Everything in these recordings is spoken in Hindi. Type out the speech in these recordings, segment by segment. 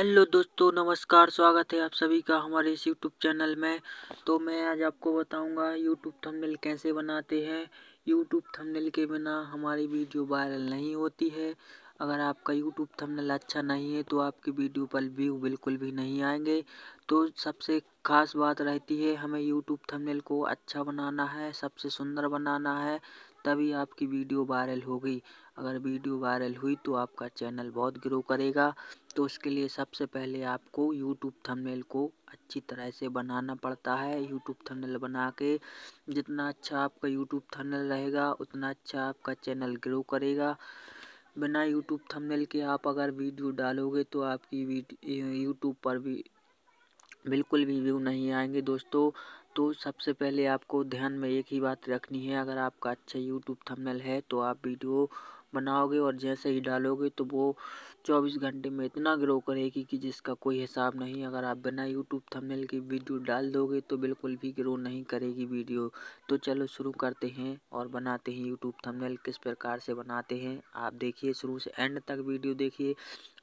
हेलो दोस्तों नमस्कार स्वागत है आप सभी का हमारे इस यूट्यूब चैनल में तो मैं आज आपको बताऊंगा यूट्यूब थंबनेल कैसे बनाते हैं यूट्यूब थंबनेल के बिना हमारी वीडियो वायरल नहीं होती है अगर आपका यूट्यूब थंबनेल अच्छा नहीं है तो आपकी वीडियो पर व्यू बिल्कुल भी नहीं आएंगे तो सबसे खास बात रहती है हमें यूट्यूब थमनेल को अच्छा बनाना है सबसे सुंदर बनाना है तभी आपकी वीडियो वायरल हो गई अगर वीडियो वायरल हुई तो आपका चैनल बहुत ग्रो करेगा तो उसके लिए सबसे पहले आपको यूट्यूब थंबनेल को अच्छी तरह से बनाना पड़ता है यूट्यूब थंबनेल बना के जितना अच्छा आपका यूट्यूब थंबनेल रहेगा उतना अच्छा आपका चैनल ग्रो करेगा बिना यूट्यूब थंबनेल के आप अगर वीडियो डालोगे तो आपकी यूट्यूब पर भी बिल्कुल भी व्यू नहीं आएंगे दोस्तों तो सबसे पहले आपको ध्यान में एक ही बात रखनी है अगर आपका अच्छा यूट्यूब थंबनेल है तो आप वीडियो बनाओगे और जैसे ही डालोगे तो वो चौबीस घंटे में इतना ग्रो करेगी कि जिसका कोई हिसाब नहीं अगर आप बिना यूट्यूब थंबनेल की वीडियो डाल दोगे तो बिल्कुल भी ग्रो नहीं करेगी वीडियो तो चलो शुरू करते हैं और बनाते हैं यूट्यूब थंबनेल किस प्रकार से बनाते हैं आप देखिए शुरू से एंड तक वीडियो देखिए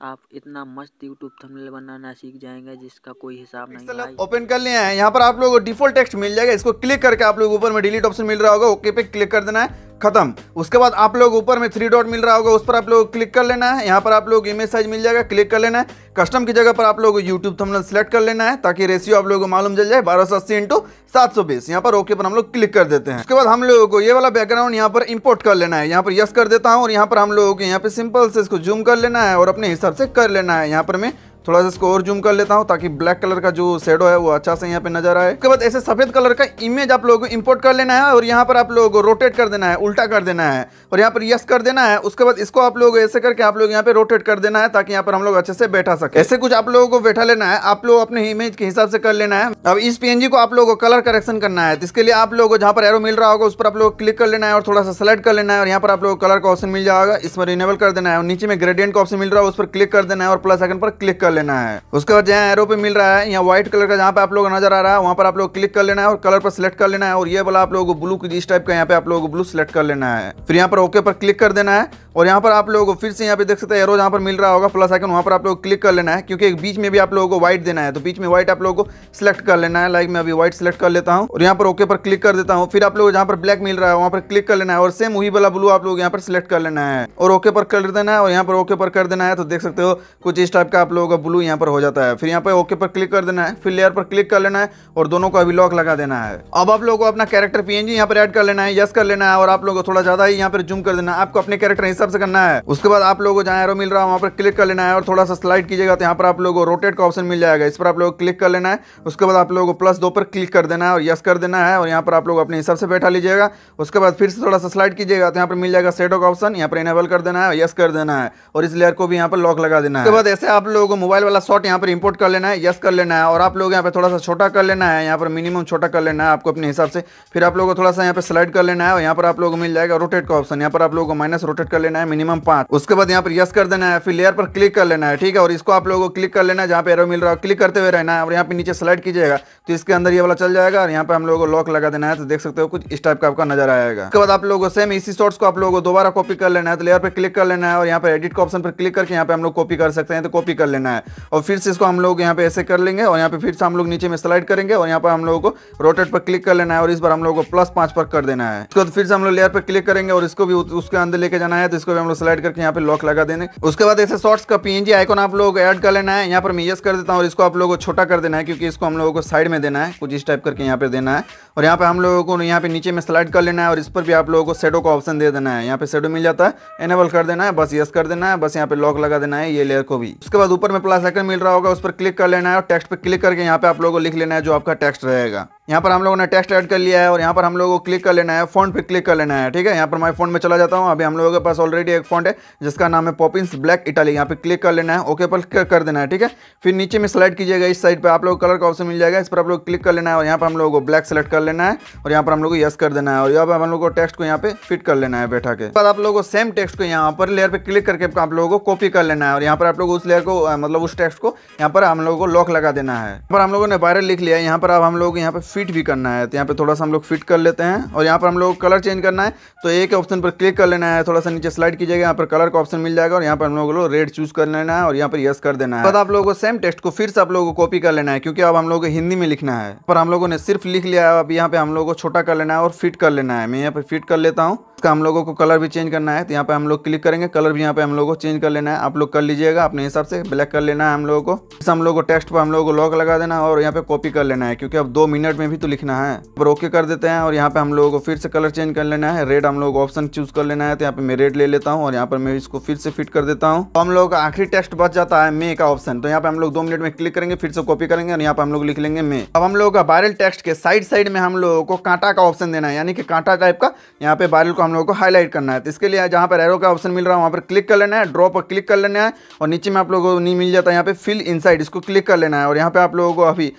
आप इतना मस्त यूट्यूब थमनेल बनाना सीख जाएंगे जिसका कोई हिसाब नहीं ओपन कर लिया है यहाँ पर आप लोग डिफॉल्ट टेक्स्ट मिल जाएगा इसको क्लिक करके आप लोग ऊपर में डिलीट ऑप्शन मिल रहा होगा ओके पे क्लिक कर देना है खत्म उसके बाद आप लोग ऊपर में थ्री डॉट मिल रहा होगा उस पर आप लोग क्लिक कर लेना है यहाँ पर आप लोग को इमेज साइज मिल जाएगा क्लिक कर लेना है कस्टम की जगह पर आप लोगों को यूट्यूब थंबनेल सेलेक्ट कर लेना है ताकि रेशियो आप लोगों को मालूम चल जाए बारह सौ अस्सी इंटू सात सौ बीस यहाँ पर ओके पर हम लोग क्लिक कर देते हैं उसके बाद हम लोगों को ये वाला बैकग्राउंड यहाँ पर इम्पोर्ट कर लेना है यहाँ पर यस कर देता हूँ और यहाँ पर हम लोगों को यहाँ पे सिंपल से इसको जूम कर लेना है और अपने हिसाब से कर लेना है यहाँ पर मैं थोड़ा सा इसको और जूम कर लेता हूँ ताकि ब्लैक कलर का जो शेडो है वो अच्छा से यहाँ पे नजर आए उसके बाद ऐसे सफेद कलर का इमेज आप लोगों को इम्पोर्ट कर लेना है और यहाँ पर आप लोगों को रोटेट कर देना है उल्टा कर देना है और यहाँ पर यस कर देना है उसके बाद इसको आप लोग ऐसे करके आप लोग यहाँ पे रोटेट कर देना है ताकि यहाँ पर हम लोग अच्छे से बैठा सके ऐसे कुछ आप लोगों को बैठा लेना है आप लोग अपने इमेज के हिसाब से कर लेना है अब इस पीएनजी को आप लोगों को कलर करेक्शन करना है इसके लिए आप लोगों को जहाँ पर एरो मिल रहा होगा उस पर आप लोग क्लिक कर लेना है और थोड़ा सा सेलेक्ट कर लेना है और यहाँ पर आप लोग कलर का ऑप्शन मिल जाएगा इसमें रिनेबल कर देना है और नीचे में ग्रेडियंट का ऑप्शन मिल रहा है उस पर क्लिक कर देना है और प्लस आइकन पर क्लिक कर लेना है उसके बाद जहाँ एरो पे मिल रहा है यहाँ व्हाइट कलर का जहाँ पे आप लोग नजर आ रहा है वहाँ पर आप लोग क्लिक कर लेना है और कलर पर सिलेक्ट कर लेना है और ये वाला आप लोगों को ब्लू की जिस टाइप का यहाँ पे आप लोग ब्लू सिलेक्ट कर लेना है फिर यहाँ पर ओके पर क्लिक कर देना है और यहाँ पर आप लोग फिर से यहाँ पे देख सकते हैं एरो जहाँ पर मिल रहा होगा प्लस आइकन वहाँ पर आप लोग क्लिक कर लेना है क्योंकि एक बीच में भी आप लोगों को व्हाइट देना है तो बीच में व्हाइट आप लोगों को सिलेक्ट कर लेना है लाइक मैं अभी व्हाइट सिलेक्ट कर लेता हूँ और यहाँ पर ओके पर क्लिक कर देता हूँ फिर आप लोग जहाँ पर ब्लैक मिल रहा है वहाँ पर क्लिक कर लेना है और सेम वही वाला ब्लू आप लोग यहाँ पर सिलेक्ट कर लेना है और ओके पर कर देना है और यहाँ पर ओके पर कर देना है तो देख सकते हो कुछ इस टाइप का आप लोगों का ब्लू यहाँ पर हो जाता है फिर यहाँ पे ओके पर क्लिक कर देना है फिर लेयर पर क्लिक कर लेना है और दोनों को अभी लॉक लगा देना है अब आप लोगों को अपना कैरेक्टर पीएनजी यहाँ पर ऐड कर लेना है यस कर लेना है और आप लोगों को थोड़ा ज्यादा ही यहाँ पर जूम कर देना है आपको अपने कैरेक्टर हिसाब से करना है उसके बाद आप लोगों को जहाँ एरो मिल रहा है वहाँ पर क्लिक कर लेना है और थोड़ा सा स्लाइड कीजिएगा तो यहाँ पर आप लोगों को रोटेट का ऑप्शन मिल जाएगा इस पर आप लोग क्लिक कर लेना है उसके बाद आप लोगों को प्लस दो पर क्लिक कर देना है और यस कर देना है और यहाँ पर आप लोग अपने हिसाब से बैठा लीजिएगा उसके बाद फिर से थोड़ा सा स्लाइड कीजिएगा तो यहाँ पर मिल जाएगा सेटो का ऑप्शन यहाँ पर इनेबल कर देना है यस कर देना है और इस लेयर को भी यहाँ पर लॉक लगा देना है उसके बाद ऐसे आप लोगों को मोबाइल वाला शॉट यहाँ पर इंपोर्ट कर लेना है यस कर लेना है और आप लोग यहाँ पर थोड़ा सा छोटा कर लेना है यहाँ पर मिनिमम छोटा कर लेना है आपको अपने हिसाब से फिर आप लोगों को थोड़ा सा यहाँ पर स्लाइड कर लेना है और यहाँ पर आप लोग को मिल जाएगा रोटेट का ऑप्शन यहाँ पर आप लोगों को माइनस रोटेट कर लेना है मिनिमम पांच उसके बाद यहाँ पर यस कर देना है फिर लेयर पर क्लिक कर लेना है ठीक है और इसको आप लोगों को क्लिक कर लेना है जहाँ पे एरो मिल रहा है क्लिक करते हुए रहना है और यहाँ पे नीचे स्लाइड कीजिएगा तो इसके अंदर ये वाला चल जाएगा और यहाँ पर हम लोग को लॉक लगा देना है तो देख सकते हो कुछ इस टाइप का आपका नजर आएगा उसके बाद आप लोगों को सेम इसी शॉर्ट्स को आप लोगों को दोबारा कॉपी कर लेना है तो लेयर पर क्लिक कर लेना है और यहाँ पर एडिट का ऑप्शन पर क्लिक करके यहाँ पे हम लोग कॉपी कर सकते हैं तो कॉपी कर लेना है है और फिर से इसको हम लोग यहाँ पे ऐसे कर लेंगे और यहाँ पे फिर से हम लोग नीचे में स्लाइड करेंगे और यहाँ पर हम लोगों को रोटेट पर क्लिक कर लेना है और इस बार हम लोगों को प्लस पांच पर कर देना है उसके बाद तो फिर से हम लोग लेयर पर क्लिक करेंगे और इसको भी उसके अंदर लेके जाना है तो इसको भी हम लोग स्लाइड करके यहाँ पे लॉक लगा देने उसके बाद ऐसे शॉर्ट्स का पीएनजी आइकॉन आप लोग एड कर लेना है यहाँ पर मैं यस कर देता हूँ और इसको आप लोगों को छोटा कर देना है क्योंकि इसको हम लोगों को साइड में देना है कुछ इस टाइप करके यहाँ पे देना है और यहाँ पे हम लोगों को यहाँ पे नीचे में स्लाइड कर लेना है और इस पर भी आप लोगों को सेडो का ऑप्शन दे देना है यहाँ पे सेडो मिल जाता है एनेबल कर देना है बस यस कर देना है बस यहाँ पे लॉक लगा देना है ये लेयर को भी उसके बाद ऊपर में प्लस आइकन मिल रहा होगा उस पर क्लिक कर लेना है और टेक्स्ट पर क्लिक करके यहाँ पे आप लोगों को लिख लेना है जो आपका टेक्स्ट रहेगा यहाँ पर हम लोगों ने टेक्स्ट ऐड कर लिया है और यहाँ पर हम लोगों को क्लिक कर लेना है फ़ॉन्ट पे क्लिक कर लेना है ठीक है यहाँ पर मैं फ़ॉन्ट में चला जाता हूँ अभी हम लोगों के पास ऑलरेडी एक फ़ॉन्ट है जिसका नाम है पॉपिंस ब्लैक इटाली यहाँ पे क्लिक कर लेना है ओके पर कर देना है ठीक है फिर नीचे में सेलेक्ट कीजिएगा इस साइड पर आप लोग कलर का ऑप्शन मिल जाएगा इस पर आप लोग क्लिक कर लेना है और यहाँ पर हम लोग को ब्लैक सेलेक्ट कर लेना है और यहाँ पर हम लोग को यस कर देना है और यहाँ पर हम लोग को टेक्स्ट को यहाँ पे फिट कर लेना है बैठा के बाद आप लोग को सेम टेक्स्ट को यहाँ पर लेयर पर क्लिक करके आप लोगों को कॉपी कर लेना है और यहाँ पर आप लोग उस लेयर को मतलब उस टेक्स्ट को यहाँ पर हम लोगों को लॉक लगा देना है पर हम लोगों ने वायरल लिख लिया है यहाँ पर अब हम लोग यहाँ पर फिट भी करना है तो यहाँ पे थोड़ा सा हम लोग फिट कर लेते हैं और यहाँ पर हम लोग कलर चेंज करना है तो एक ऑप्शन पर क्लिक कर लेना है थोड़ा सा नीचे स्लाइड कीजिएगा यहाँ पर कलर का ऑप्शन मिल जाएगा और यहाँ पर हम लोग रेड चूज कर लेना है और यहाँ पर यस कर देना है बाद आप लोगों को सेम टेक्स्ट को फिर से आप लोगों को कॉपी कर लेना है क्योंकि अब हम लोग को हिंदी में लिखना है पर हम लोगों ने सिर्फ लिख लिया है अब यहाँ पे हम लोग को छोटा कर लेना है और फिट कर लेना है मैं यहाँ पर फिट कर लेता हूँ इसका हम लोगों को कलर भी चेंज करना है तो यहाँ पे हम लोग क्लिक करेंगे कलर भी यहाँ पे हम लोगों को चेंज कर लेना है आप लोग कर लीजिएगा अपने हिसाब से ब्लैक कर लेना है हम लोगों को इस हम लोग को टेक्स्ट पर हम लोगों को लॉक लगा देना और यहाँ पे कॉपी कर लेना है क्योंकि अब दो मिनट में भी तो लिखना है अब ओके कर देते हैं और यहाँ पे हम लोगों को फिर से कलर चेंज कर लेना है रेड हम लोग ऑप्शन चूज कर लेना है तो यहाँ पे मैं रेड ले लेता हूँ और यहाँ पर मैं इसको फिर से फिट कर देता हूँ हम लोग का आखिरी टेक्स्ट बच जाता है मे का ऑप्शन तो यहाँ पे हम लोग दो मिनट में क्लिक करेंगे फिर से कॉपी करेंगे और यहाँ पे हम लोग लिख लेंगे मे अब हम लोग का वायरल टेक्स्ट के साइड साइड में हम लोगों को कांटा का ऑप्शन देना है यानी कि कांटा टाइप का यहाँ पे वायरल को हम लोगों को हाईलाइट करना है तो इसके लिए जहाँ पर एरो का ऑप्शन मिल रहा है वहाँ पर क्लिक कर लेना है ड्रॉ पर क्लिक कर लेना है और नीचे में आप लोगों को नहीं मिल जाता है यहाँ पर फिल इन इसको क्लिक कर लेना है और यहाँ पर आप लोगों को अभी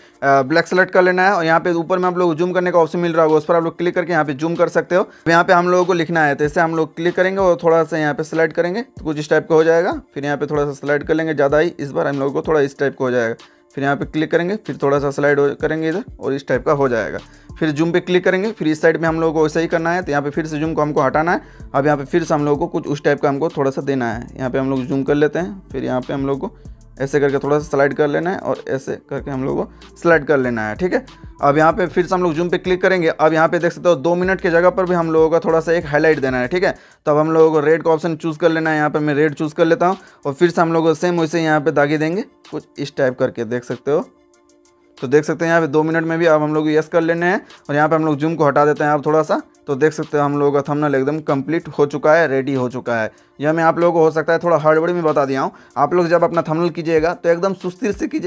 ब्लैक सेलेक्ट कर लेना है और यहाँ पे ऊपर में आप लोग जूम करने का ऑप्शन मिल रहा होगा उस पर आप लोग क्लिक करके यहाँ पे जूम कर सकते हो यहाँ पे हम लोगों को लिखना है तो इससे हम लोग क्लिक करेंगे और थोड़ा सा यहाँ पे सिलेक्ट करेंगे तो कुछ इस टाइप का हो जाएगा फिर यहाँ पे थोड़ा सा सिलेक्ट कर लेंगे ज़्यादा ही इस बार हम लोगों को थोड़ा इस टाइप का हो जाएगा फिर यहाँ पे क्लिक करेंगे फिर थोड़ा सा स्लाइड करेंगे इधर और इस टाइप का हो जाएगा फिर जूम पे क्लिक करेंगे फिर इस साइड में हम लोगों को वैसा ही करना है तो यहाँ पे फिर से जूम को हमको हटाना है अब यहाँ पे फिर से हम लोगों को कुछ उस टाइप का हमको थोड़ा सा देना है यहाँ पे हम लोग जूम कर लेते हैं फिर यहाँ पे हम लोग को ऐसे करके थोड़ा सा स्लाइड कर लेना है और ऐसे करके हम लोग को स्लाइड कर लेना है ठीक है अब यहाँ पे फिर से हम लोग जूम पे क्लिक करेंगे अब यहाँ पे देख सकते हो दो मिनट की जगह पर भी हम लोगों का थोड़ा सा एक हाईलाइट देना है ठीक है तब तो हम लोगों को रेड का ऑप्शन चूज़ कर लेना है यहाँ पर मैं रेड चूज़ कर लेता हूँ और फिर से हम लोग सेम वैसे यहाँ पर दागे देंगे कुछ इस टाइप करके देख सकते हो तो देख सकते हैं यहाँ पे दो मिनट में भी अब हम लोग यस कर लेने हैं और यहाँ पे हम लोग जूम को हटा देते हैं आप थोड़ा सा तो देख सकते हो हम लोगों का थंबनेल एकदम कंप्लीट हो चुका है रेडी हो चुका है यह मैं आप लोगों को हो सकता है थोड़ा हड़बड़ी में बता दिया हूँ आप लोग जब अपना थंबनेल कीजिएगा तो एकदम सुस्थिर से कीजिए